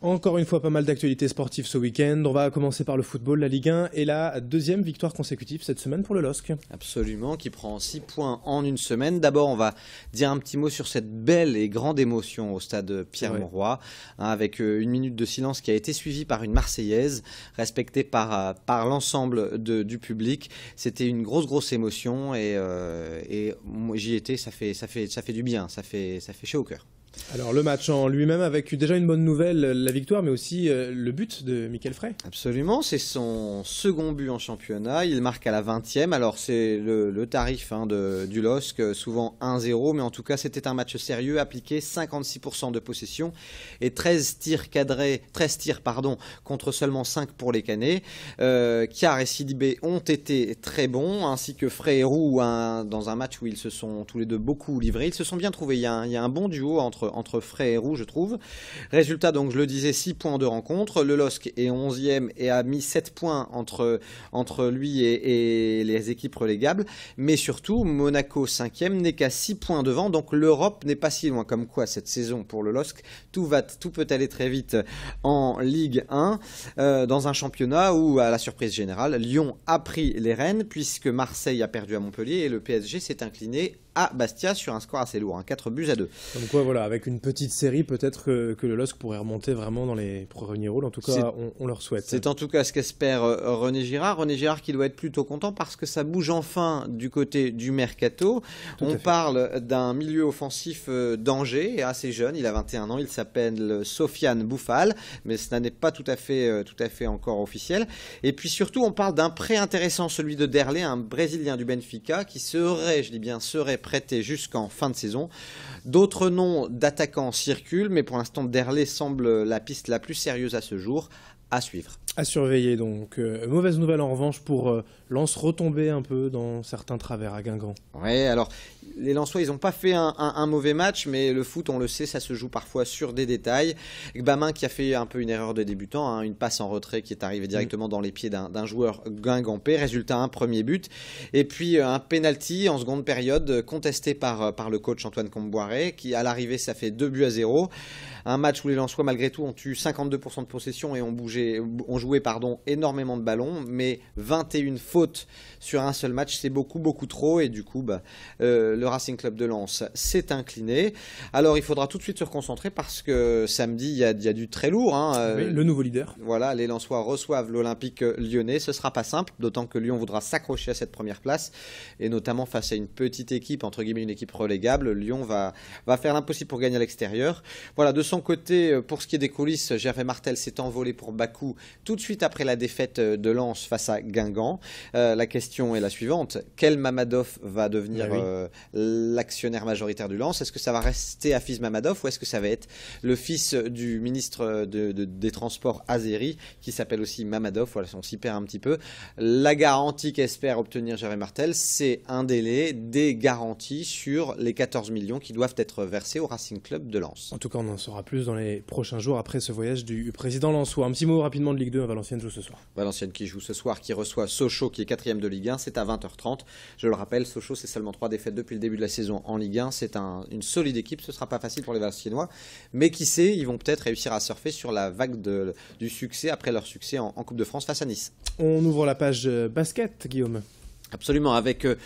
Encore une fois, pas mal d'actualités sportives ce week-end. On va commencer par le football, la Ligue 1 et la deuxième victoire consécutive cette semaine pour le LOSC. Absolument, qui prend 6 points en une semaine. D'abord, on va dire un petit mot sur cette belle et grande émotion au stade Pierre-Mauroy, hein, avec euh, une minute de silence qui a été suivie par une Marseillaise, respectée par, euh, par l'ensemble du public. C'était une grosse, grosse émotion et, euh, j'y étais, ça fait, ça, fait, ça fait du bien, ça fait, ça fait chaud au cœur. Alors le match en lui-même avec déjà une bonne nouvelle, euh, la victoire, mais aussi euh, le but de Michael Frey. Absolument, c'est son second but en championnat. Il marque à la 20e. Alors c'est le, tarif hein, de, du LOSC, euh, souvent 1-0, mais en tout cas c'était un match sérieux, appliqué 56% de possession et 13 tirs cadrés, 13 tirs pardon, contre seulement 5 pour les Canets. Euh, Kiar et Sidibé ont été très bons, ainsi que Frey et Roux hein, dans un match où ils se sont tous les deux beaucoup livrés. Ils se sont bien trouvés. Il y il y a un bon duo entre entre, frais et roux, je trouve. Résultat, donc, je le disais, 6 points de rencontre. Le LOSC est 11e et a mis 7 points entre, lui et, les équipes relégables. Mais surtout, Monaco 5e n'est qu'à 6 points devant. Donc, l'Europe n'est pas si loin. Comme quoi, cette saison pour le LOSC, tout, va, tout peut aller très vite en Ligue 1, euh, dans un championnat où, à la surprise générale, Lyon a pris les rênes puisque Marseille a perdu à Montpellier et le PSG s'est incliné à Bastia sur un score assez lourd, un hein. 4 buts à 2. Donc voilà, avec une petite série, peut-être que, le LOSC pourrait remonter vraiment dans les premiers rôles. En tout cas, on, leur souhaite. C'est en tout cas ce qu'espère euh, René Girard. René Girard qui doit être plutôt content parce que ça bouge enfin du côté du mercato. on parle d'un milieu offensif euh, d'Angers, assez jeune, il a 21 ans, il s'appelle euh, Sofiane Bouffal, mais ce n'est pas tout à, fait, tout à fait encore officiel. Et puis surtout, on parle d'un prêt intéressant, celui de Derlé, un Brésilien du Benfica, qui serait, je dis bien, serait prêté jusqu'en fin de saison. D'autres noms d'attaquants circulent, mais pour l'instant, Derley semble la piste la plus sérieuse à ce jour. À suivre. À surveiller donc. Euh, mauvaise nouvelle en revanche pour euh, Lens retomber un peu dans certains travers à Guingamp. Ouais, alors les Lensois, ils n'ont pas fait un, mauvais match, mais le foot, on le sait, ça se joue parfois sur des détails. Gbamin qui a fait un peu une erreur de débutant, hein, une passe en retrait qui est arrivée directement dans les pieds d'un joueur guingampé. Résultat, un premier but. Et puis euh, un penalty en seconde période euh, contesté par, par le coach Antoine Comboiré, qui à l'arrivée, ça fait deux buts à 0 Un match où les Lensois, malgré tout, ont eu 52% de possession et ont, bougé, ont joué joué pardon, énormément de ballons, mais 21 fautes sur un seul match, c'est beaucoup, beaucoup trop. Et du coup, bah, euh, le Racing Club de Lens s'est incliné. Alors, il faudra tout de suite se reconcentrer parce que samedi, il y, a, du très lourd. Hein, euh, le nouveau leader. Voilà, les Lensois reçoivent l'Olympique lyonnais. Ce sera pas simple, d'autant que Lyon voudra s'accrocher à cette première place. Et notamment face à une petite équipe, entre guillemets, une équipe relégable, Lyon va, va faire l'impossible pour gagner à l'extérieur. Voilà, de son côté, euh, pour ce qui est des coulisses, Gervais Martel s'est envolé pour Bakou tout suite après la défaite euh, de Lens face à Guingamp. Euh, la question est la suivante quel Mamadov va devenir ben euh, l'actionnaire majoritaire du Lens Est-ce que ça va rester fils Mamadov ou est-ce que ça va être le fils du ministre de, des Transports Azeri qui s'appelle aussi Mamadov Voilà, on s'y perd un petit peu. La garantie qu'espère obtenir Jérémy Martel, c'est un délai des garanties sur les 14 millions qui doivent être versés au Racing Club de Lens. En tout cas, on en saura plus dans les prochains jours après ce voyage du président Lançois. Un petit mot rapidement de Ligue 2 Valenciennes joue ce soir. Valenciennes qui joue ce soir, qui reçoit Sochaux, qui est quatrième de Ligue 1, c'est à 20h30. Je le rappelle, Sochaux, c'est seulement trois défaites depuis le début de la saison en Ligue 1. C'est une solide équipe, ce ne sera pas facile pour les Valenciennes. mais qui sait, ils vont peut-être réussir à surfer sur la vague du succès après leur succès en Coupe de France face à Nice. On ouvre la page euh, basket, Guillaume. Absolument, avec euh,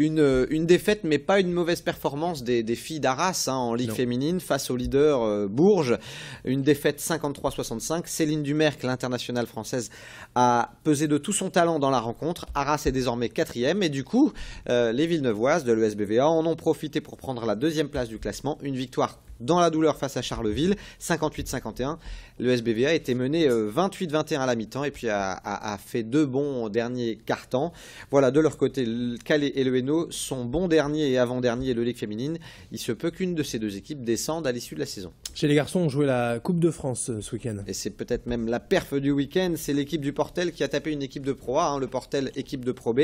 euh, une, défaite, mais pas une mauvaise performance des, filles d'Arras hein, en Ligue féminine face au leader euh, Bourges. Une défaite 53-65. Céline Dumerc, l'internationale française, a pesé de tout son talent dans la rencontre. Arras est désormais quatrième et du coup, euh, les Villeneuvoises de l'ESBVA en ont profité pour prendre la deuxième place du classement. Une victoire dans la douleur face à Charleville, 58-51. l'USBVA a été mené 28-21 à la mi-temps et puis a, fait deux bons derniers quart-temps Voilà, de leur côté, Calais et le son bon dernier et avant-dernier le Ligue féminine, il se peut qu'une de ces deux équipes descende à l'issue de la saison. Chez les garçons, on jouait la Coupe de France euh, ce week-end. Et c'est peut-être même la perf du week-end. C'est l'équipe du Portel qui a tapé une équipe de Pro A, hein, le Portel équipe de Pro B.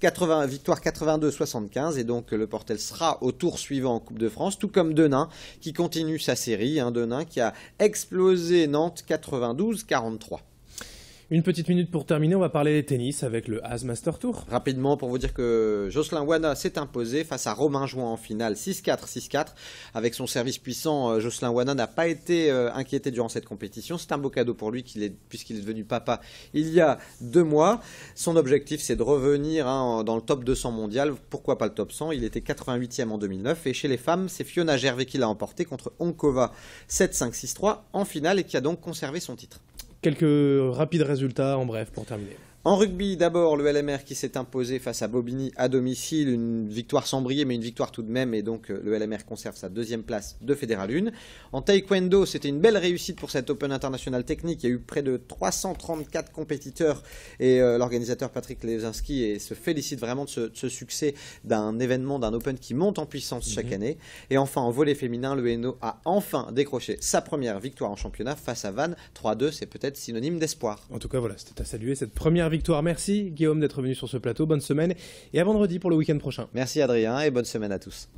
80, victoire 82-75. Et donc euh, le Portel sera au tour suivant en Coupe de France, tout comme Denain qui continue sa série. Hein, Denain qui a explosé Nantes 92-43. Une petite minute pour terminer, on va parler tennis avec le As Master Tour. Rapidement, pour vous dire que Jocelyn Wana s'est imposé face à Romain Jouan en finale 6-4, 6-4. Avec son service puissant, euh, Jocelyn Wana n'a pas été euh, inquiété durant cette compétition. C'est un beau cadeau pour lui puisqu'il est devenu papa il y a deux mois. Son objectif, c'est de revenir hein, dans le top 200 mondial. Pourquoi pas le top 100 Il était 88e en 2009. Et chez les femmes, c'est Fiona Gervais qui l'a emporté contre Onkova 7-5-6-3 en finale et qui a donc conservé son titre. Quelques rapides résultats en bref pour terminer. En rugby, d'abord, le LMR qui s'est imposé face à Bobigny à domicile, une victoire sans briller, mais une victoire tout de même, et donc euh, le LMR conserve sa deuxième place de Fédéral 1. En taekwondo, c'était une belle réussite pour cette Open International Technique, il y a eu près de 334 compétiteurs, et euh, l'organisateur Patrick Lezinski se félicite vraiment de ce, succès d'un événement, d'un Open qui monte en puissance chaque mhm. année. Et enfin, en volet féminin, le nO a enfin décroché sa première victoire en championnat face à Vannes, 3-2, c'est peut-être synonyme d'espoir. En tout cas, voilà, c'était à saluer cette première victoire victoire. Merci Guillaume d'être venu sur ce plateau. Bonne semaine et à vendredi pour le week-end prochain. Merci Adrien et bonne semaine à tous.